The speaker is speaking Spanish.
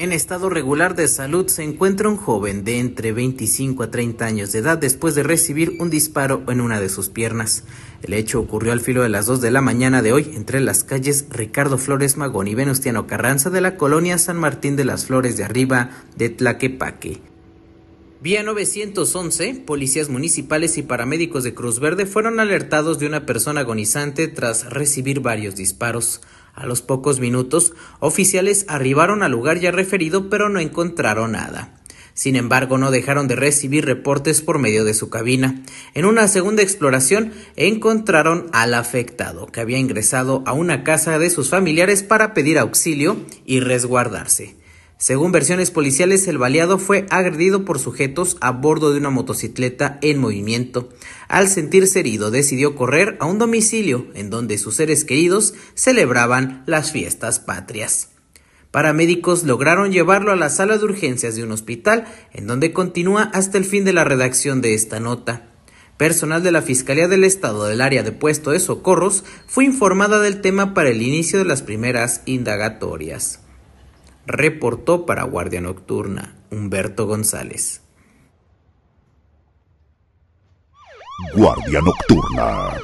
En estado regular de salud se encuentra un joven de entre 25 a 30 años de edad después de recibir un disparo en una de sus piernas. El hecho ocurrió al filo de las 2 de la mañana de hoy entre las calles Ricardo Flores Magón y Venustiano Carranza de la colonia San Martín de las Flores de Arriba de Tlaquepaque. Vía 911, policías municipales y paramédicos de Cruz Verde fueron alertados de una persona agonizante tras recibir varios disparos. A los pocos minutos, oficiales arribaron al lugar ya referido pero no encontraron nada. Sin embargo, no dejaron de recibir reportes por medio de su cabina. En una segunda exploración, encontraron al afectado, que había ingresado a una casa de sus familiares para pedir auxilio y resguardarse. Según versiones policiales, el baleado fue agredido por sujetos a bordo de una motocicleta en movimiento. Al sentirse herido, decidió correr a un domicilio en donde sus seres queridos celebraban las fiestas patrias. Paramédicos lograron llevarlo a la sala de urgencias de un hospital, en donde continúa hasta el fin de la redacción de esta nota. Personal de la Fiscalía del Estado del área de puesto de socorros fue informada del tema para el inicio de las primeras indagatorias. Reportó para Guardia Nocturna Humberto González. Guardia Nocturna.